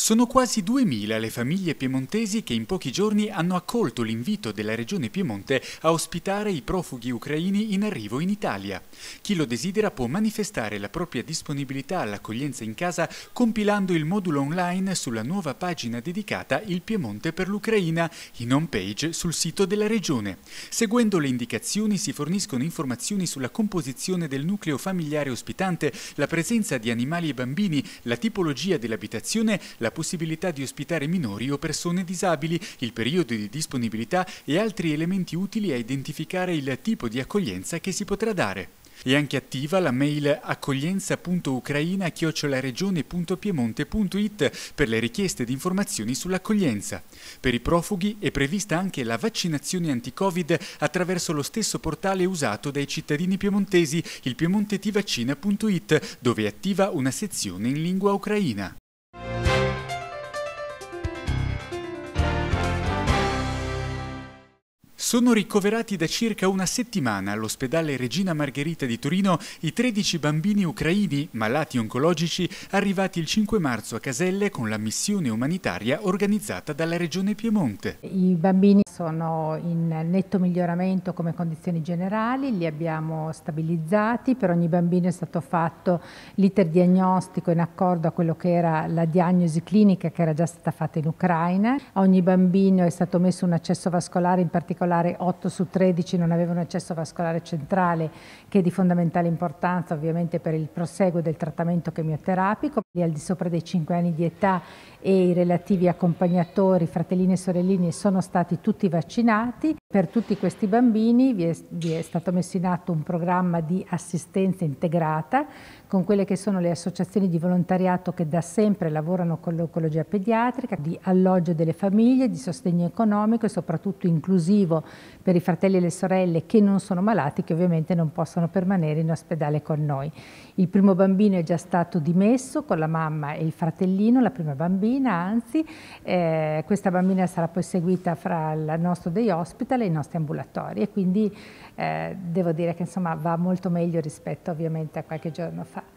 Sono quasi 2.000 le famiglie piemontesi che in pochi giorni hanno accolto l'invito della Regione Piemonte a ospitare i profughi ucraini in arrivo in Italia. Chi lo desidera può manifestare la propria disponibilità all'accoglienza in casa compilando il modulo online sulla nuova pagina dedicata Il Piemonte per l'Ucraina, in homepage sul sito della Regione. Seguendo le indicazioni si forniscono informazioni sulla composizione del nucleo familiare ospitante, la presenza di animali e bambini, la tipologia dell'abitazione, la la possibilità di ospitare minori o persone disabili, il periodo di disponibilità e altri elementi utili a identificare il tipo di accoglienza che si potrà dare. È anche attiva la mail accoglienza.ucraina-regione.piemonte.it per le richieste di informazioni sull'accoglienza. Per i profughi è prevista anche la vaccinazione anti-Covid attraverso lo stesso portale usato dai cittadini piemontesi, il piemontetivaccina.it, dove è attiva una sezione in lingua ucraina. Sono ricoverati da circa una settimana all'ospedale Regina Margherita di Torino i 13 bambini ucraini malati oncologici arrivati il 5 marzo a Caselle con la missione umanitaria organizzata dalla Regione Piemonte. I bambini sono in netto miglioramento come condizioni generali, li abbiamo stabilizzati, per ogni bambino è stato fatto l'iter diagnostico in accordo a quello che era la diagnosi clinica che era già stata fatta in Ucraina. A ogni bambino è stato messo un accesso vascolare in particolare vascolare, 8 su 13 non avevano accesso vascolare centrale che è di fondamentale importanza ovviamente per il proseguo del trattamento chemioterapico, Lì al di sopra dei 5 anni di età e i relativi accompagnatori, fratellini e sorelline sono stati tutti vaccinati. Per tutti questi bambini vi è, vi è stato messo in atto un programma di assistenza integrata con quelle che sono le associazioni di volontariato che da sempre lavorano con l'oncologia pediatrica, di alloggio delle famiglie, di sostegno economico e soprattutto inclusivo per i fratelli e le sorelle che non sono malati, che ovviamente non possono permanere in ospedale con noi. Il primo bambino è già stato dimesso con la mamma e il fratellino, la prima bambina anzi, eh, questa bambina sarà poi seguita fra il nostro day hospital e i nostri ambulatori e quindi eh, devo dire che insomma va molto meglio rispetto ovviamente a qualche giorno fa.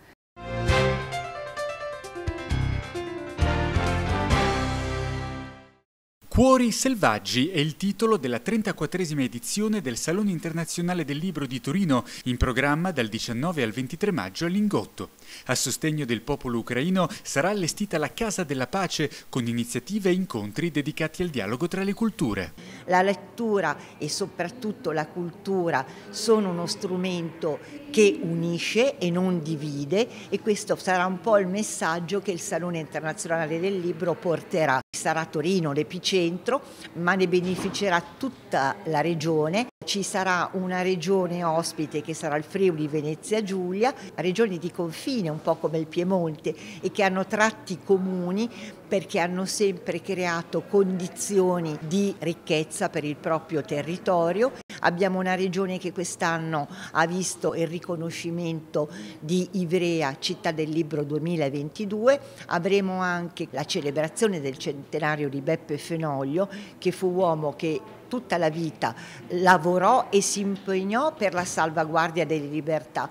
Cuori selvaggi è il titolo della 34esima edizione del Salone internazionale del libro di Torino, in programma dal 19 al 23 maggio a Lingotto. A sostegno del popolo ucraino sarà allestita la Casa della Pace con iniziative e incontri dedicati al dialogo tra le culture. La lettura e soprattutto la cultura sono uno strumento che unisce e non divide e questo sarà un po' il messaggio che il Salone internazionale del libro porterà sarà Torino l'epicentro, ma ne beneficerà tutta la regione. Ci sarà una regione ospite che sarà il Friuli Venezia Giulia, regioni di confine un po' come il Piemonte e che hanno tratti comuni perché hanno sempre creato condizioni di ricchezza per il proprio territorio abbiamo una regione che quest'anno ha visto il riconoscimento di Ivrea, città del libro 2022, avremo anche la celebrazione del centenario di Beppe Fenoglio che fu uomo che tutta la vita lavorò e si impegnò per la salvaguardia delle libertà.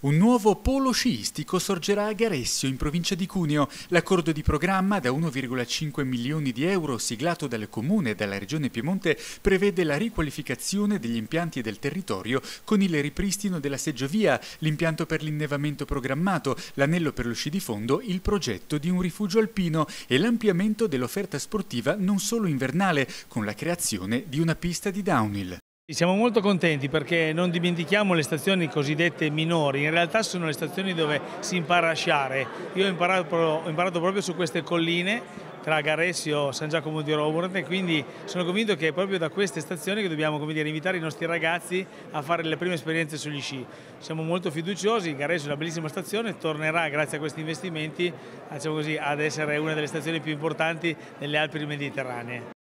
Un nuovo polo sciistico sorgerà a Garessio, in provincia di Cuneo. L'accordo di programma da 1,5 milioni di euro siglato dal Comune e dalla Regione Piemonte prevede la riqualificazione degli impianti del territorio con il ripristino della seggiovia, l'impianto per l'innevamento programmato, l'anello per lo sci di fondo, il progetto di un rifugio alpino e l'ampliamento dell'offerta sportiva non solo invernale, con la creazione di una pista di downhill. Siamo molto contenti perché non dimentichiamo le stazioni cosiddette minori, in realtà sono le stazioni dove si impara a sciare. Io ho imparato, ho imparato proprio su queste colline tra Garessio e San Giacomo di Roburn e quindi sono convinto che è proprio da queste stazioni che dobbiamo dire, invitare i nostri ragazzi a fare le prime esperienze sugli sci. Siamo molto fiduciosi, Garessio è una bellissima stazione, tornerà grazie a questi investimenti diciamo così, ad essere una delle stazioni più importanti delle Alpi mediterranee.